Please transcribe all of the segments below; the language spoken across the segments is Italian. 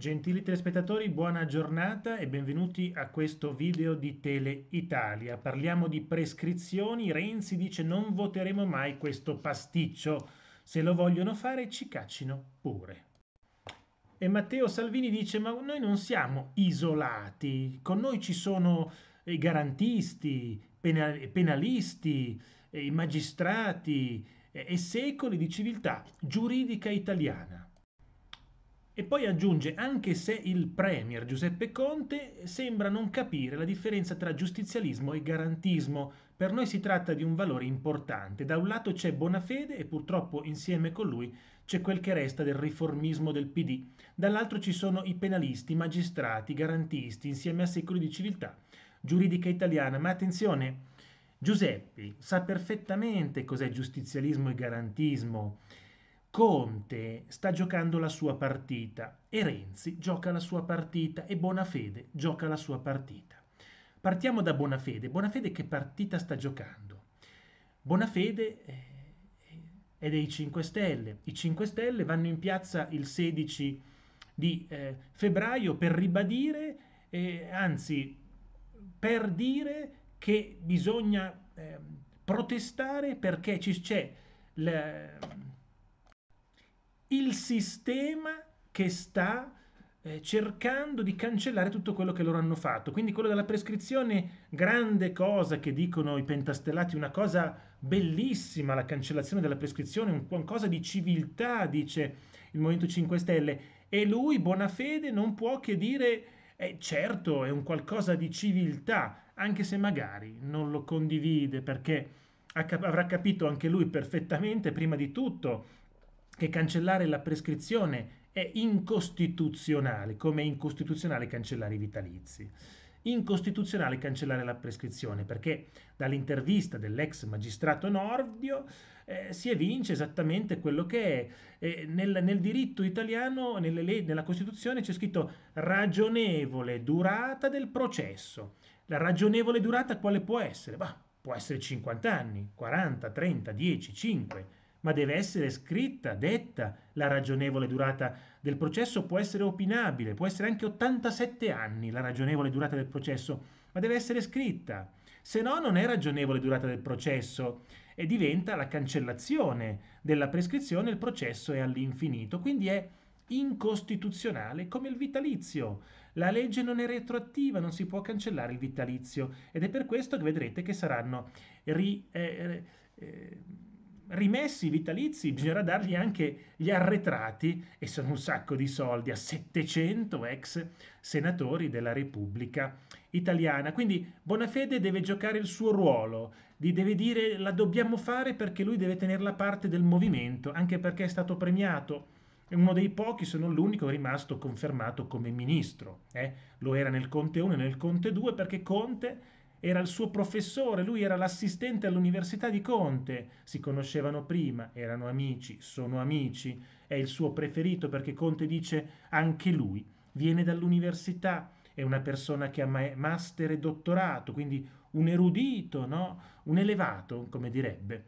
Gentili telespettatori, buona giornata e benvenuti a questo video di Tele Italia. Parliamo di prescrizioni, Renzi dice non voteremo mai questo pasticcio, se lo vogliono fare ci caccino pure. E Matteo Salvini dice ma noi non siamo isolati, con noi ci sono i eh, garantisti, penal penalisti, eh, i magistrati eh, e secoli di civiltà giuridica italiana. E poi aggiunge, anche se il Premier Giuseppe Conte sembra non capire la differenza tra giustizialismo e garantismo, per noi si tratta di un valore importante. Da un lato c'è buona fede e purtroppo insieme con lui c'è quel che resta del riformismo del PD. Dall'altro ci sono i penalisti, i magistrati, i garantisti, insieme a secoli di civiltà giuridica italiana. Ma attenzione, Giuseppe sa perfettamente cos'è giustizialismo e garantismo Conte sta giocando la sua partita e Renzi gioca la sua partita e Bonafede gioca la sua partita. Partiamo da Bonafede. Bonafede che partita sta giocando? Bonafede eh, è dei 5 Stelle. I 5 Stelle vanno in piazza il 16 di eh, febbraio per ribadire, eh, anzi per dire che bisogna eh, protestare perché ci, c'è la, il sistema che sta eh, cercando di cancellare tutto quello che loro hanno fatto. Quindi quello della prescrizione, grande cosa che dicono i pentastellati, una cosa bellissima, la cancellazione della prescrizione, un qualcosa di civiltà, dice il Movimento 5 Stelle. E lui, buona fede, non può che dire, eh, certo, è un qualcosa di civiltà, anche se magari non lo condivide perché avrà capito anche lui perfettamente, prima di tutto, che cancellare la prescrizione è incostituzionale, come è incostituzionale cancellare i vitalizi. Incostituzionale cancellare la prescrizione perché dall'intervista dell'ex magistrato Nordio eh, si evince esattamente quello che è. Eh, nel, nel, diritto italiano, nelle le, nella Costituzione c'è scritto ragionevole durata del processo. La ragionevole durata quale può essere? Bah, può essere 50 anni, 40, 30, 10, 5 ma deve essere scritta, detta, la ragionevole durata del processo può essere opinabile, può essere anche 87 anni la ragionevole durata del processo, ma deve essere scritta, se no non è ragionevole durata del processo e diventa la cancellazione della prescrizione, il processo è all'infinito, quindi è incostituzionale come il vitalizio. La legge non è retroattiva, non si può cancellare il vitalizio ed è per questo che vedrete che saranno ri, eh, eh, rimessi vitalizi bisognerà dargli anche gli arretrati e sono un sacco di soldi a 700 ex senatori della Repubblica italiana. Quindi Bonafede deve giocare il suo ruolo, gli deve dire la dobbiamo fare perché lui deve tenere la parte del movimento, anche perché è stato premiato. È uno dei pochi, se non l'unico, rimasto confermato come ministro. Eh? Lo era nel Conte 1 e nel Conte 2 perché Conte era il suo professore, lui era l'assistente all'università di Conte, si conoscevano prima, erano amici, sono amici, è il suo preferito perché Conte dice anche lui viene dall'università, è una persona che ha master e dottorato, quindi un erudito, no? un elevato, come direbbe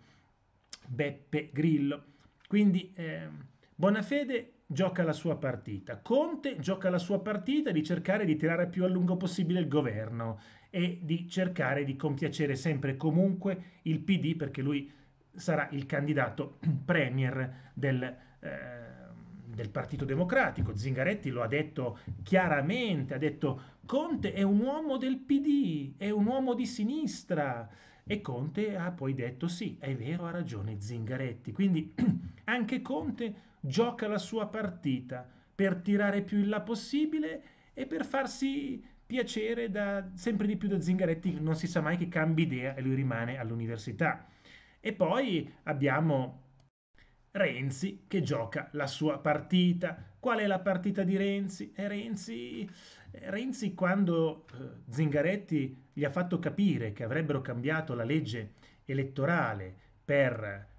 Beppe Grillo. Quindi eh, Bonafede gioca la sua partita. Conte gioca la sua partita di cercare di tirare più a lungo possibile il governo e di cercare di compiacere sempre e comunque il PD perché lui sarà il candidato premier del, eh, del Partito Democratico. Zingaretti lo ha detto chiaramente, ha detto Conte è un uomo del PD, è un uomo di sinistra. E Conte ha poi detto sì, è vero, ha ragione Zingaretti. Quindi anche Conte gioca la sua partita per tirare più in là possibile e per farsi piacere da, sempre di più da Zingaretti, non si sa mai che cambi idea e lui rimane all'università. E poi abbiamo Renzi che gioca la sua partita. Qual è la partita di Renzi? Eh, Renzi, eh, Renzi quando eh, Zingaretti gli ha fatto capire che avrebbero cambiato la legge elettorale per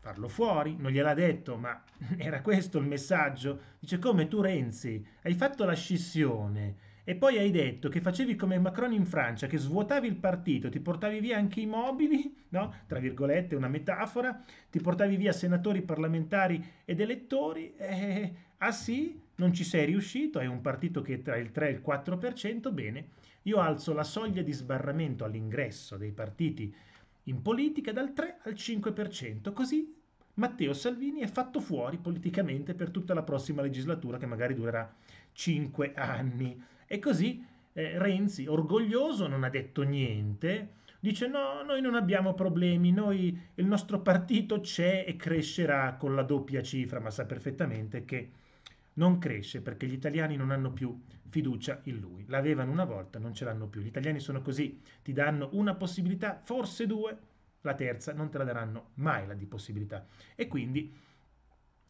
farlo fuori, non gliel'ha detto, ma era questo il messaggio. Dice come tu Renzi hai fatto la scissione e poi hai detto che facevi come Macron in Francia, che svuotavi il partito, ti portavi via anche i mobili, no? tra virgolette una metafora, ti portavi via senatori, parlamentari ed elettori, eh, ah sì, non ci sei riuscito, è un partito che è tra il 3 e il 4%, bene, io alzo la soglia di sbarramento all'ingresso dei partiti in politica dal 3 al 5%, così Matteo Salvini è fatto fuori politicamente per tutta la prossima legislatura che magari durerà 5 anni. E così eh, Renzi, orgoglioso, non ha detto niente, dice no, noi non abbiamo problemi, noi, il nostro partito c'è e crescerà con la doppia cifra, ma sa perfettamente che non cresce perché gli italiani non hanno più fiducia in lui. L'avevano una volta, non ce l'hanno più. Gli italiani sono così, ti danno una possibilità, forse due, la terza non te la daranno mai la di possibilità. E quindi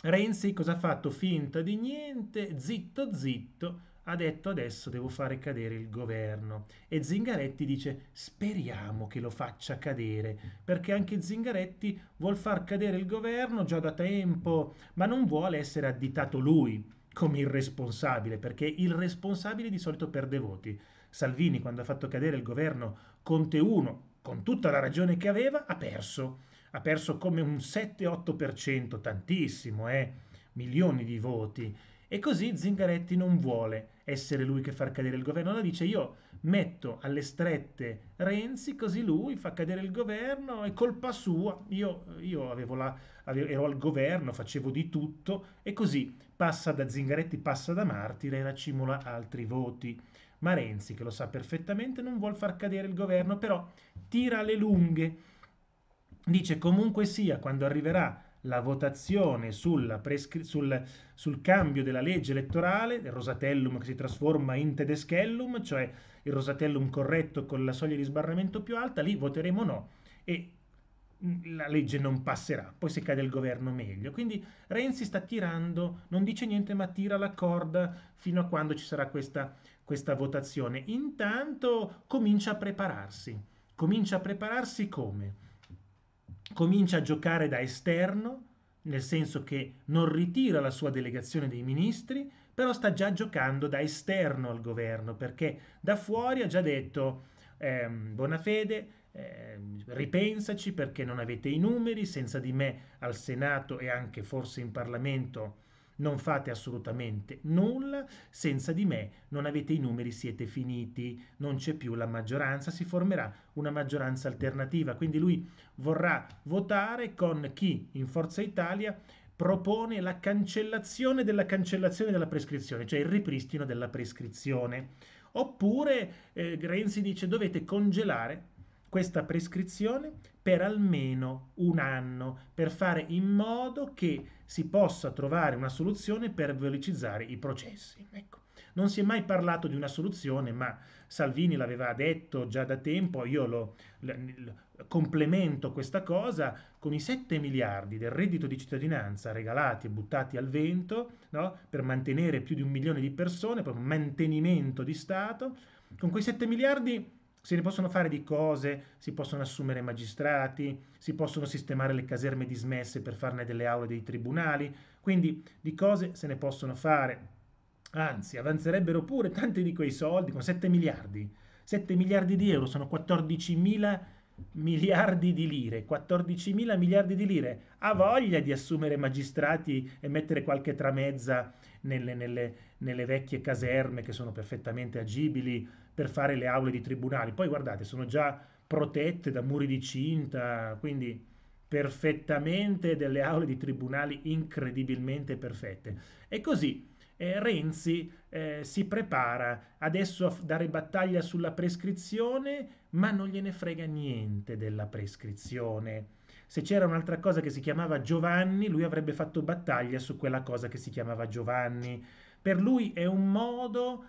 Renzi cosa ha fatto? Finta di niente, zitto zitto, ha detto adesso devo fare cadere il governo e Zingaretti dice speriamo che lo faccia cadere perché anche Zingaretti vuol far cadere il governo già da tempo ma non vuole essere additato lui come il responsabile, perché il responsabile di solito perde voti. Salvini, quando ha fatto cadere il governo Conte 1, con tutta la ragione che aveva, ha perso. Ha perso come un 7-8%, tantissimo, eh? milioni di voti. E così Zingaretti non vuole essere lui che far cadere il governo, allora dice io metto alle strette Renzi, così lui fa cadere il governo, è colpa sua, io, io la, avevo, ero al governo, facevo di tutto e così passa da Zingaretti, passa da martire e raccimola altri voti. Ma Renzi, che lo sa perfettamente, non vuole far cadere il governo, però tira le lunghe. Dice comunque sia, quando arriverà la votazione sul, sul cambio della legge elettorale, del Rosatellum che si trasforma in Tedeschellum, cioè il Rosatellum corretto con la soglia di sbarramento più alta, lì voteremo no e la legge non passerà, poi se cade il governo meglio. Quindi Renzi sta tirando, non dice niente ma tira la corda fino a quando ci sarà questa, questa votazione. Intanto comincia a prepararsi, comincia a prepararsi come? comincia a giocare da esterno, nel senso che non ritira la sua delegazione dei ministri, però sta già giocando da esterno al governo, perché da fuori ha già detto ehm, buona fede, eh, ripensaci perché non avete i numeri, senza di me al Senato e anche forse in Parlamento non fate assolutamente nulla, senza di me non avete i numeri, siete finiti, non c'è più la maggioranza, si formerà una maggioranza alternativa. Quindi lui vorrà votare con chi in Forza Italia propone la cancellazione della cancellazione della prescrizione, cioè il ripristino della prescrizione. Oppure eh, Renzi dice dovete congelare questa prescrizione per almeno un anno per fare in modo che si possa trovare una soluzione per velocizzare i processi. Ecco. Non si è mai parlato di una soluzione, ma Salvini l'aveva detto già da tempo, io lo, lo, lo, complemento questa cosa con i 7 miliardi del reddito di cittadinanza regalati e buttati al vento no? per mantenere più di un milione di persone, per un mantenimento di Stato, con quei 7 miliardi se ne possono fare di cose, si possono assumere magistrati, si possono sistemare le caserme dismesse per farne delle aule dei tribunali, quindi di cose se ne possono fare. Anzi, avanzerebbero pure tanti di quei soldi, con 7 miliardi. 7 miliardi di euro sono 14 mila miliardi di lire, 14 mila miliardi di lire. Ha voglia di assumere magistrati e mettere qualche tramezza nelle, nelle, nelle vecchie caserme che sono perfettamente agibili, per fare le aule di tribunali. Poi guardate, sono già protette da muri di cinta, quindi perfettamente delle aule di tribunali incredibilmente perfette. E così eh, Renzi eh, si prepara adesso a dare battaglia sulla prescrizione, ma non gliene frega niente della prescrizione. Se c'era un'altra cosa che si chiamava Giovanni, lui avrebbe fatto battaglia su quella cosa che si chiamava Giovanni. Per lui è un modo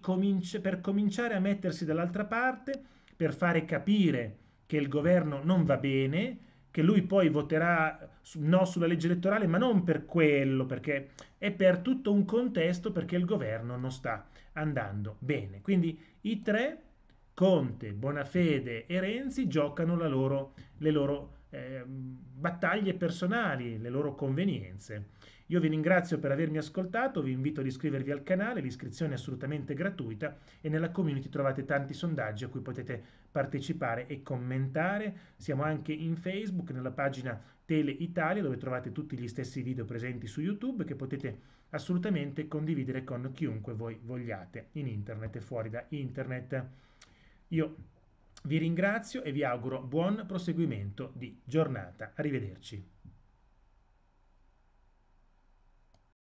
cominci per cominciare a mettersi dall'altra parte, per fare capire che il governo non va bene, che lui poi voterà no sulla legge elettorale, ma non per quello, perché è per tutto un contesto perché il governo non sta andando bene. Quindi i tre, Conte, Bonafede e Renzi, giocano loro, le loro Ehm, battaglie personali, le loro convenienze. Io vi ringrazio per avermi ascoltato, vi invito ad iscrivervi al canale, l'iscrizione è assolutamente gratuita e nella community trovate tanti sondaggi a cui potete partecipare e commentare. Siamo anche in Facebook, nella pagina Tele Italia, dove trovate tutti gli stessi video presenti su YouTube che potete assolutamente condividere con chiunque voi vogliate, in internet e fuori da internet. Io vi ringrazio e vi auguro buon proseguimento di giornata. Arrivederci.